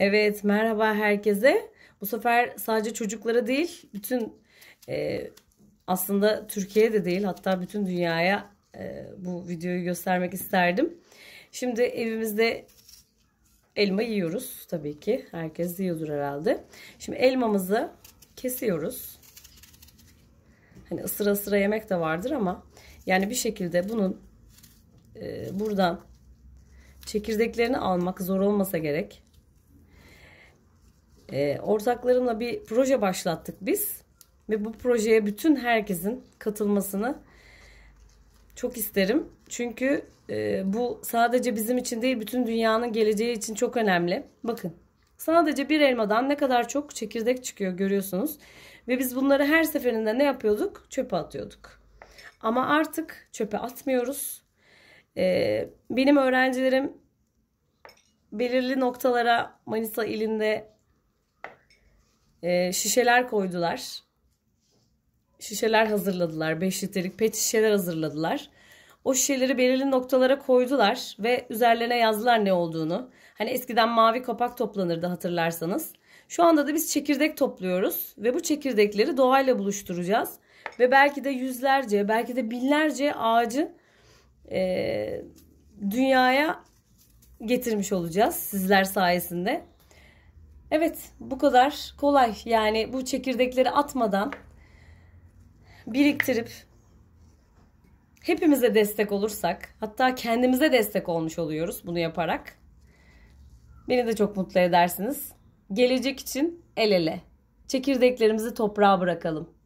Evet merhaba herkese. Bu sefer sadece çocuklara değil bütün e, aslında Türkiye'de değil hatta bütün dünyaya e, bu videoyu göstermek isterdim. Şimdi evimizde elma yiyoruz tabii ki. Herkes yiyordur herhalde. Şimdi elmamızı kesiyoruz. Hani ısıra ısıra yemek de vardır ama yani bir şekilde bunun e, buradan çekirdeklerini almak zor olmasa gerek e, ortaklarımla bir proje başlattık biz. Ve bu projeye bütün herkesin katılmasını çok isterim. Çünkü e, bu sadece bizim için değil bütün dünyanın geleceği için çok önemli. Bakın sadece bir elmadan ne kadar çok çekirdek çıkıyor görüyorsunuz. Ve biz bunları her seferinde ne yapıyorduk? Çöpe atıyorduk. Ama artık çöpe atmıyoruz. E, benim öğrencilerim belirli noktalara Manisa ilinde e, şişeler koydular. Şişeler hazırladılar. 5 litrelik pet şişeler hazırladılar. O şişeleri belirli noktalara koydular ve üzerlerine yazdılar ne olduğunu. Hani eskiden mavi kapak toplanırdı hatırlarsanız. Şu anda da biz çekirdek topluyoruz ve bu çekirdekleri doğayla buluşturacağız. Ve belki de yüzlerce, belki de binlerce ağacı e, dünyaya getirmiş olacağız sizler sayesinde. Evet bu kadar kolay. Yani bu çekirdekleri atmadan biriktirip hepimize destek olursak hatta kendimize destek olmuş oluyoruz bunu yaparak. Beni de çok mutlu edersiniz. Gelecek için el ele. Çekirdeklerimizi toprağa bırakalım.